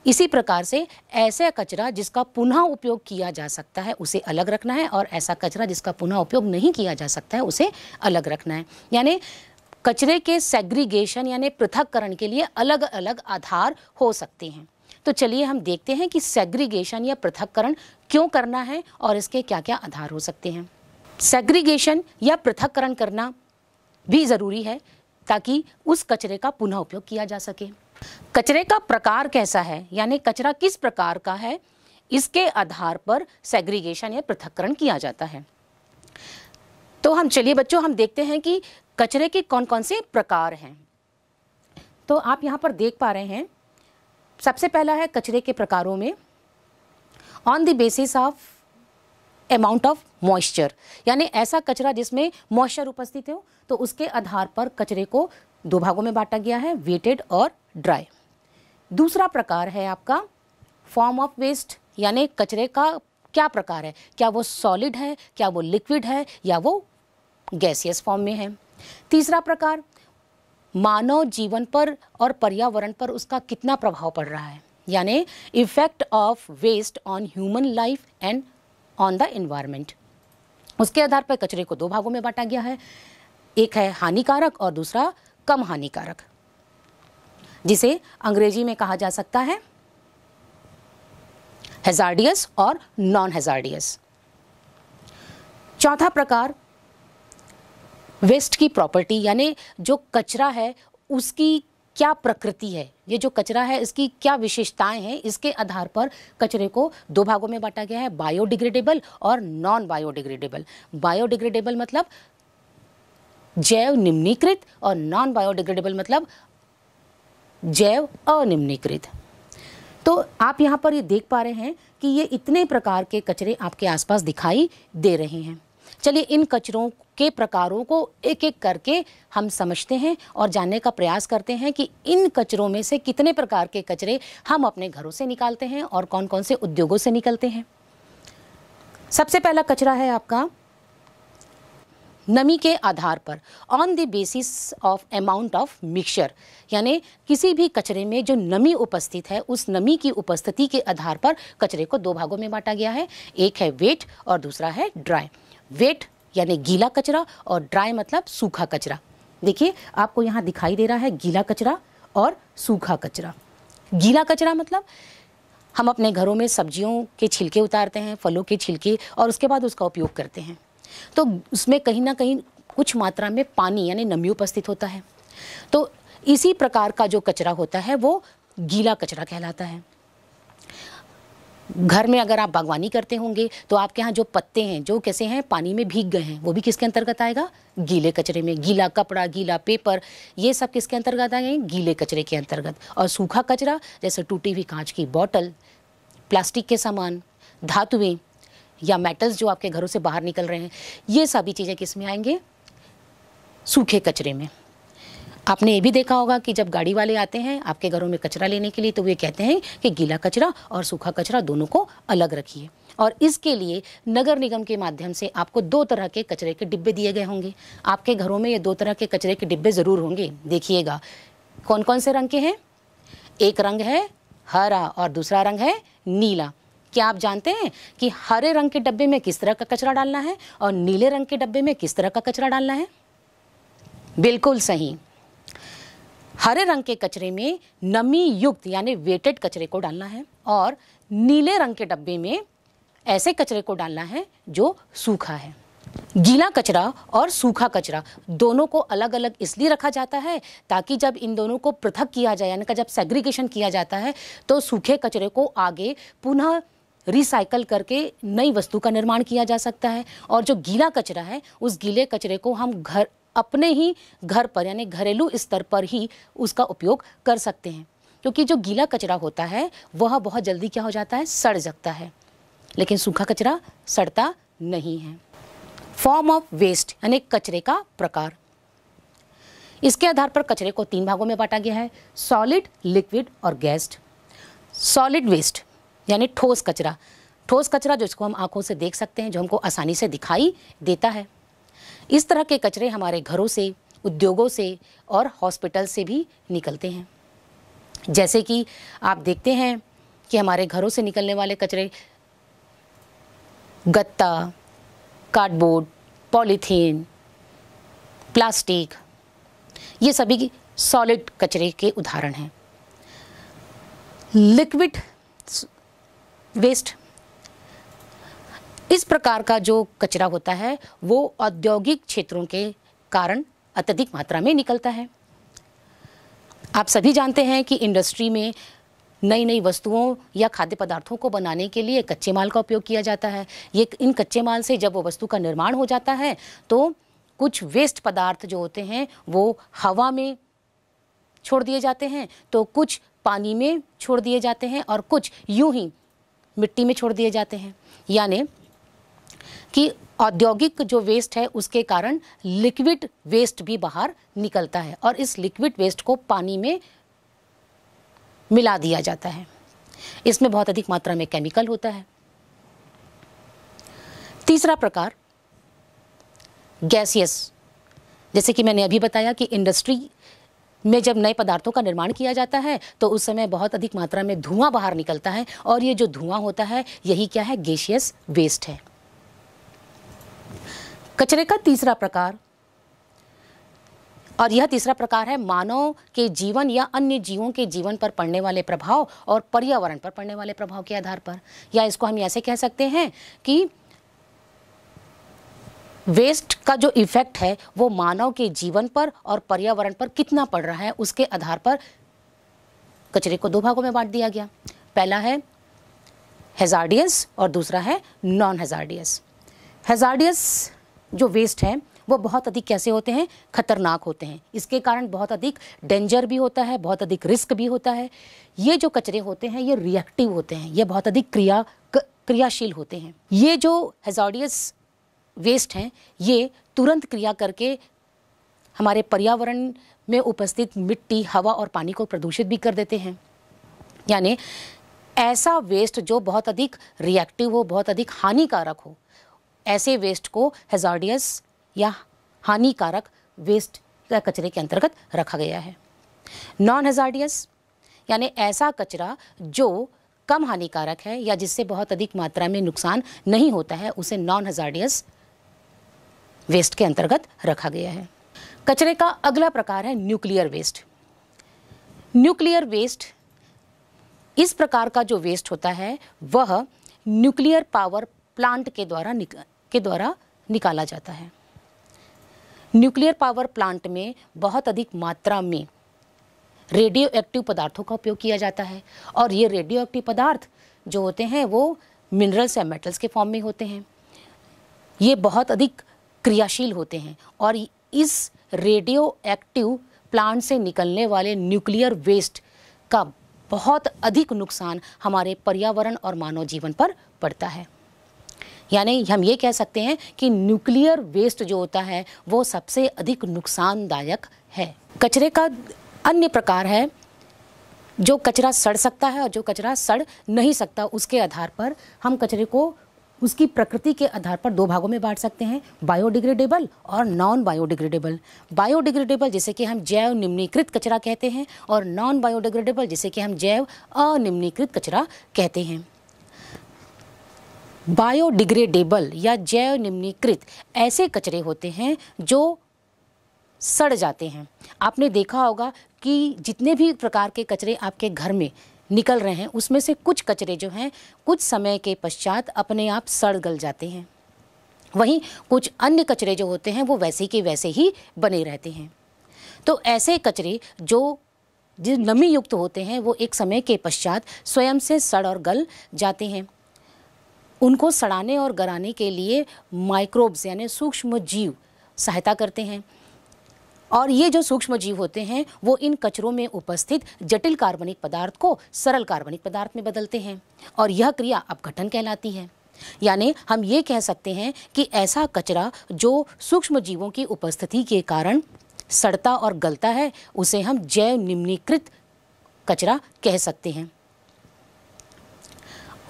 इसी प्रकार से ऐसा कचरा जिसका पुनः उपयोग किया जा सकता है उसे अलग रखना है और ऐसा कचरा जिसका पुनः उपयोग नहीं किया जा सकता है उसे अलग रखना है यानी कचरे के सेग्रीगेशन यानी पृथककरण के लिए अलग अलग आधार हो सकते हैं तो चलिए हम देखते हैं कि सेग्रीगेशन या पृथककरण क्यों करना है और इसके क्या क्या आधार हो सकते हैं सेग्रीगेशन या पृथककरण करना भी ज़रूरी है ताकि उस कचरे का पुनः उपयोग किया जा सके कचरे का प्रकार कैसा है यानी कचरा किस प्रकार का है इसके आधार पर सेग्रीगेशन या पृथककरण किया जाता है तो हम चलिए बच्चों हम देखते हैं कि कचरे के कौन कौन से प्रकार हैं तो आप यहाँ पर देख पा रहे हैं सबसे पहला है कचरे के प्रकारों में on the basis of amount of moisture यानी ऐसा कचरा जिसमें मॉइस्चर उपस्थित हो तो उसके आधार पर कचरे को दो भागों में बांटा गया है वेटेड और ड्राई दूसरा प्रकार है आपका फॉर्म ऑफ वेस्ट यानी कचरे का क्या प्रकार है क्या वो सॉलिड है क्या वो लिक्विड है या वो गैसियस फॉर्म में है तीसरा प्रकार मानव जीवन पर और पर्यावरण पर उसका कितना प्रभाव पड़ रहा है यानी effect of waste on human life and on the environment उसके आधार पर कचरे को दो भागों में बांटा गया है एक है हानिकारक और दूसरा कम हानिकारक जिसे अंग्रेजी में कहा जा सकता है हेजार्डियस और नॉन हेजार्डियस चौथा प्रकार वेस्ट की प्रॉपर्टी यानी जो कचरा है उसकी क्या प्रकृति है ये जो कचरा है इसकी क्या विशेषताएं हैं इसके आधार पर कचरे को दो भागों में बांटा गया है बायोडिग्रेडेबल और नॉन बायोडिग्रेडेबल बायोडिग्रेडेबल मतलब जैव निम्नीकृत और नॉन बायोडिग्रेडेबल मतलब जैव अनिम्नीकृत तो आप यहाँ पर ये देख पा रहे हैं कि ये इतने प्रकार के कचरे आपके आसपास दिखाई दे रहे हैं चलिए इन कचरों के प्रकारों को एक एक करके हम समझते हैं और जानने का प्रयास करते हैं कि इन कचरों में से कितने प्रकार के कचरे हम अपने घरों से निकालते हैं और कौन कौन से उद्योगों से निकलते हैं सबसे पहला कचरा है आपका नमी के आधार पर on the basis of amount of mixture यानी किसी भी कचरे में जो नमी उपस्थित है उस नमी की उपस्थिति के आधार पर कचरे को दो भागों में बांटा गया है एक है वेट और दूसरा है ड्राई वेट यानी गीला कचरा और ड्राई मतलब सूखा कचरा देखिए आपको यहाँ दिखाई दे रहा है गीला कचरा और सूखा कचरा गीला कचरा मतलब हम अपने घरों में सब्जियों के छिलके उतारते हैं फलों के छिलके और उसके बाद उसका उपयोग करते हैं तो उसमें कहीं ना कहीं कुछ मात्रा में पानी यानी नमी उपस्थित होता है तो इसी प्रकार का जो कचरा होता है वो गीला कचरा कहलाता है घर में अगर आप बागवानी करते होंगे तो आपके यहाँ जो पत्ते हैं जो कैसे हैं पानी में भीग गए हैं वो भी किसके अंतर्गत आएगा गीले कचरे में गीला कपड़ा गीला पेपर ये सब किसके अंतर्गत आएंगे गीले कचरे के अंतर्गत और सूखा कचरा जैसे टूटी हुई कांच की बॉटल प्लास्टिक के सामान धातुएँ या मेटल्स जो आपके घरों से बाहर निकल रहे हैं ये सभी चीज़ें किस में आएंगे सूखे कचरे में आपने ये भी देखा होगा कि जब गाड़ी वाले आते हैं आपके घरों में कचरा लेने के लिए तो वे कहते हैं कि गीला कचरा और सूखा कचरा दोनों को अलग रखिए और इसके लिए नगर निगम के माध्यम से आपको दो तरह के कचरे के डिब्बे दिए गए होंगे आपके घरों में ये दो तरह के कचरे के डिब्बे ज़रूर होंगे देखिएगा कौन कौन से रंग के हैं एक रंग है हरा और दूसरा रंग है नीला क्या आप जानते हैं कि हरे रंग के डब्बे में किस तरह का कचरा डालना है और नीले रंग के डब्बे में किस तरह का कचरा डालना है बिल्कुल सही हरे रंग के कचरे में नमी युक्त यानी वेटेड कचरे को डालना है और नीले रंग के डब्बे में ऐसे कचरे को डालना है जो सूखा है गीला कचरा और सूखा कचरा दोनों को अलग अलग इसलिए रखा जाता है ताकि जब इन दोनों को पृथक किया जाए यानी कि जब सेग्रीगेशन किया जाता है तो सूखे कचरे को आगे पुनः रिसाइकल करके नई वस्तु का निर्माण किया जा सकता है और जो गीला कचरा है उस गीले कचरे को हम घर अपने ही घर पर यानी घरेलू स्तर पर ही उसका उपयोग कर सकते हैं क्योंकि जो गीला कचरा होता है वह बहुत जल्दी क्या हो जाता है सड़ सकता है लेकिन सूखा कचरा सड़ता नहीं है फॉर्म ऑफ वेस्ट यानी कचरे का प्रकार इसके आधार पर कचरे को तीन भागों में बांटा गया है सॉलिड लिक्विड और गैस्ड सॉलिड वेस्ट यानी ठोस कचरा ठोस कचरा जो इसको हम आंखों से देख सकते हैं जो हमको आसानी से दिखाई देता है इस तरह के कचरे हमारे घरों से उद्योगों से और हॉस्पिटल से भी निकलते हैं जैसे कि आप देखते हैं कि हमारे घरों से निकलने वाले कचरे गत्ता कार्डबोर्ड पॉलीथीन प्लास्टिक ये सभी सॉलिड कचरे के उदाहरण हैं लिक्विड वेस्ट इस प्रकार का जो कचरा होता है वो औद्योगिक क्षेत्रों के कारण अत्यधिक मात्रा में निकलता है आप सभी जानते हैं कि इंडस्ट्री में नई नई वस्तुओं या खाद्य पदार्थों को बनाने के लिए कच्चे माल का उपयोग किया जाता है ये इन कच्चे माल से जब वो वस्तु का निर्माण हो जाता है तो कुछ वेस्ट पदार्थ जो होते हैं वो हवा में छोड़ दिए जाते हैं तो कुछ पानी में छोड़ दिए जाते हैं और कुछ यूं ही मिट्टी में छोड़ दिए जाते हैं यानी कि औद्योगिक जो वेस्ट है उसके कारण लिक्विड वेस्ट भी बाहर निकलता है और इस लिक्विड वेस्ट को पानी में मिला दिया जाता है इसमें बहुत अधिक मात्रा में केमिकल होता है तीसरा प्रकार गैसियस जैसे कि मैंने अभी बताया कि इंडस्ट्री में जब नए पदार्थों का निर्माण किया जाता है तो उस समय बहुत अधिक मात्रा में धुआं बाहर निकलता है और ये जो धुआं होता है यही क्या है गैसियस वेस्ट है कचरे का तीसरा प्रकार और यह तीसरा प्रकार है मानव के जीवन या अन्य जीवों के जीवन पर पड़ने वाले प्रभाव और पर्यावरण पर पड़ने वाले प्रभाव के आधार पर या इसको हम ऐसे कह सकते हैं कि वेस्ट का जो इफेक्ट है वो मानव के जीवन पर और पर्यावरण पर कितना पड़ रहा है उसके आधार पर कचरे को दो भागों में बांट दिया गया पहला है हेजार्डियस और दूसरा है नॉन हेजार्डियस हेजार्डियस जो वेस्ट हैं वो बहुत अधिक कैसे होते हैं खतरनाक होते हैं इसके कारण बहुत अधिक डेंजर भी होता है बहुत अधिक रिस्क भी होता है ये जो कचरे होते हैं ये रिएक्टिव होते हैं ये बहुत अधिक क्रिया क्रियाशील होते हैं ये जो हेजॉडियस वेस्ट हैं ये तुरंत क्रिया करके हमारे पर्यावरण में उपस्थित मिट्टी हवा और पानी को प्रदूषित भी कर देते हैं यानी ऐसा वेस्ट जो बहुत अधिक रिएक्टिव हो बहुत अधिक हानिकारक हो ऐसे वेस्ट को हेजार्डियस या हानिकारक वेस्ट कचरे के अंतर्गत रखा गया है नॉन हेजार्डियस यानी ऐसा कचरा जो कम हानिकारक है या जिससे बहुत अधिक मात्रा में नुकसान नहीं होता है उसे नॉन हेजार्डियस वेस्ट के अंतर्गत रखा गया है कचरे का अगला प्रकार है न्यूक्लियर वेस्ट न्यूक्लियर वेस्ट इस प्रकार का जो वेस्ट होता है वह न्यूक्लियर पावर प्लांट के द्वारा के द्वारा निकाला जाता है न्यूक्लियर पावर प्लांट में बहुत अधिक मात्रा में रेडियो एक्टिव पदार्थों का उपयोग किया जाता है और ये रेडियो एक्टिव पदार्थ जो होते हैं वो मिनरल्स या मेटल्स के फॉर्म में होते हैं ये बहुत अधिक क्रियाशील होते हैं और इस रेडियो एक्टिव प्लांट से निकलने वाले न्यूक्लियर वेस्ट का बहुत अधिक नुकसान हमारे पर्यावरण और मानव जीवन पर पड़ता है यानी हम ये कह सकते हैं कि न्यूक्लियर वेस्ट जो होता है वो सबसे अधिक नुकसानदायक है कचरे का अन्य प्रकार है जो कचरा सड़ सकता है और जो कचरा सड़ नहीं सकता उसके आधार पर हम कचरे को उसकी प्रकृति के आधार पर दो भागों में बांट सकते हैं बायोडिग्रेडेबल और नॉन बायोडिग्रेडेबल बायोडिग्रेडेबल जिसे कि हम जैव निम्नीकृत कचरा कहते हैं और नॉन बायोडिग्रेडेबल जिसे कि हम जैव अनिम्नीकृत कचरा कहते हैं बायोडिग्रेडेबल या जैव निम्नीकृत ऐसे कचरे होते हैं जो सड़ जाते हैं आपने देखा होगा कि जितने भी प्रकार के कचरे आपके घर में निकल रहे हैं उसमें से कुछ कचरे जो हैं कुछ समय के पश्चात अपने आप सड़ गल जाते हैं वहीं कुछ अन्य कचरे जो होते हैं वो वैसे के वैसे ही बने रहते हैं तो ऐसे कचरे जो जिस नमी युक्त होते हैं वो एक समय के पश्चात स्वयं से सड़ और गल जाते हैं उनको सड़ाने और गराने के लिए माइक्रोब्स यानी सूक्ष्म जीव सहायता करते हैं और ये जो सूक्ष्म जीव होते हैं वो इन कचरों में उपस्थित जटिल कार्बनिक पदार्थ को सरल कार्बनिक पदार्थ में बदलते हैं और यह क्रिया अपघटन कहलाती है यानी हम ये कह सकते हैं कि ऐसा कचरा जो सूक्ष्म जीवों की उपस्थिति के कारण सड़ता और गलता है उसे हम जैव निम्नीकृत कचरा कह सकते हैं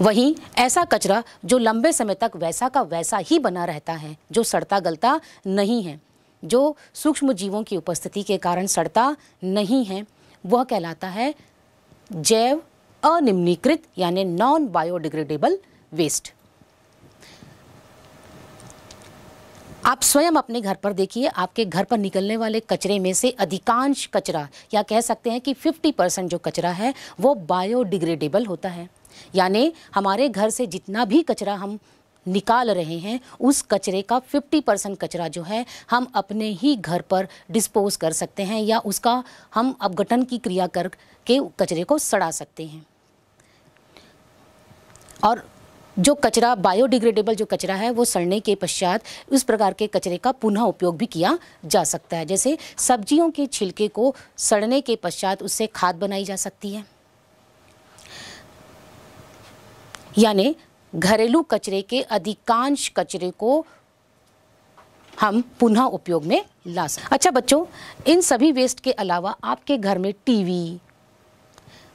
वहीं ऐसा कचरा जो लंबे समय तक वैसा का वैसा ही बना रहता है जो सड़ता गलता नहीं है जो सूक्ष्म जीवों की उपस्थिति के कारण सड़ता नहीं है वह कहलाता है जैव अनिम्नीकृत यानी नॉन बायोडिग्रेडेबल वेस्ट आप स्वयं अपने घर पर देखिए आपके घर पर निकलने वाले कचरे में से अधिकांश कचरा या कह सकते हैं कि 50 परसेंट जो कचरा है वो बायोडिग्रेडेबल होता है यानी हमारे घर से जितना भी कचरा हम निकाल रहे हैं उस कचरे का 50 परसेंट कचरा जो है हम अपने ही घर पर डिस्पोज कर सकते हैं या उसका हम अपघटन की क्रिया कर के कचरे को सड़ा सकते हैं और जो कचरा बायोडिग्रेडेबल जो कचरा है वो सड़ने के पश्चात उस प्रकार के कचरे का पुनः उपयोग भी किया जा सकता है जैसे सब्जियों के छिलके को सड़ने के पश्चात उससे खाद बनाई जा सकती है यानी घरेलू कचरे के अधिकांश कचरे को हम पुनः उपयोग में ला सकते अच्छा बच्चों इन सभी वेस्ट के अलावा आपके घर में TV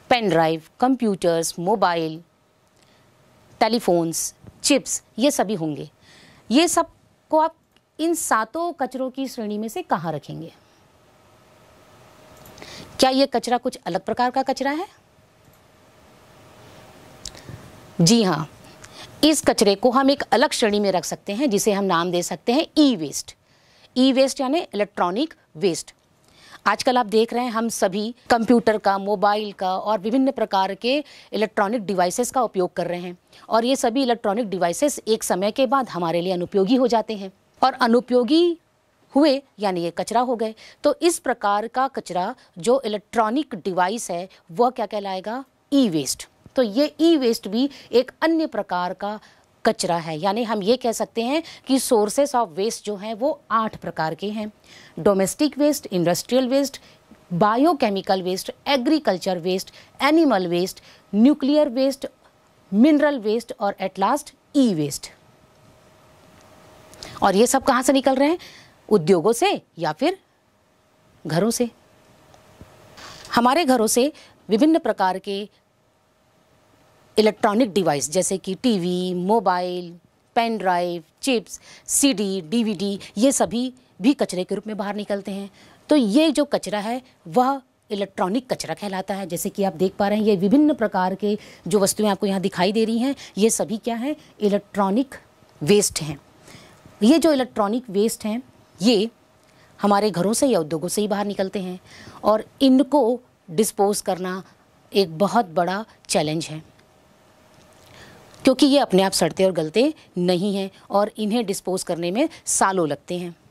pen drive computers mobile telephones chips ये सभी होंगे ये सब को आप इन सातों कचरों की श्रेणी में से कहाँ रखेंगे क्या ये कचरा कुछ अलग प्रकार का कचरा है जी हाँ इस कचरे को हम एक अलग श्रेणी में रख सकते हैं जिसे हम नाम दे सकते हैं ई वेस्ट ई वेस्ट यानी इलेक्ट्रॉनिक वेस्ट आजकल आप देख रहे हैं हम सभी कंप्यूटर का मोबाइल का और विभिन्न प्रकार के इलेक्ट्रॉनिक डिवाइसेस का उपयोग कर रहे हैं और ये सभी इलेक्ट्रॉनिक डिवाइसेस एक समय के बाद हमारे लिए अनुपयोगी हो जाते हैं और अनुपयोगी हुए यानी ये कचरा हो गए तो इस प्रकार का कचरा जो इलेक्ट्रॉनिक डिवाइस है वह क्या कहलाएगा ई वेस्ट तो ये ई वेस्ट भी एक अन्य प्रकार का कचरा है यानी हम ये कह सकते हैं कि सोर्सेस ऑफ वेस्ट जो हैं वो आठ प्रकार के हैं domestic waste industrial waste biochemical waste agriculture waste animal waste nuclear waste mineral waste और एट लास्ट ई वेस्ट और ये सब कहाँ से निकल रहे हैं उद्योगों से या फिर घरों से हमारे घरों से विभिन्न प्रकार के इलेक्ट्रॉनिक डिवाइस जैसे कि TV, mobile pen drive chips CD, DVD ये सभी भी कचरे के रूप में बाहर निकलते हैं तो ये जो कचरा है वह इलेक्ट्रॉनिक कचरा कहलाता है जैसे कि आप देख पा रहे हैं ये विभिन्न प्रकार के जो वस्तुएं आपको यहाँ दिखाई दे रही हैं ये सभी क्या हैं इलेक्ट्रॉनिक वेस्ट हैं ये जो इलेक्ट्रॉनिक वेस्ट हैं ये हमारे घरों से या उद्योगों से ही बाहर निकलते हैं और इनको डिस्पोज करना एक बहुत बड़ा चैलेंज है क्योंकि ये अपने आप सड़ते और गलते नहीं हैं और इन्हें डिस्पोज करने में सालों लगते हैं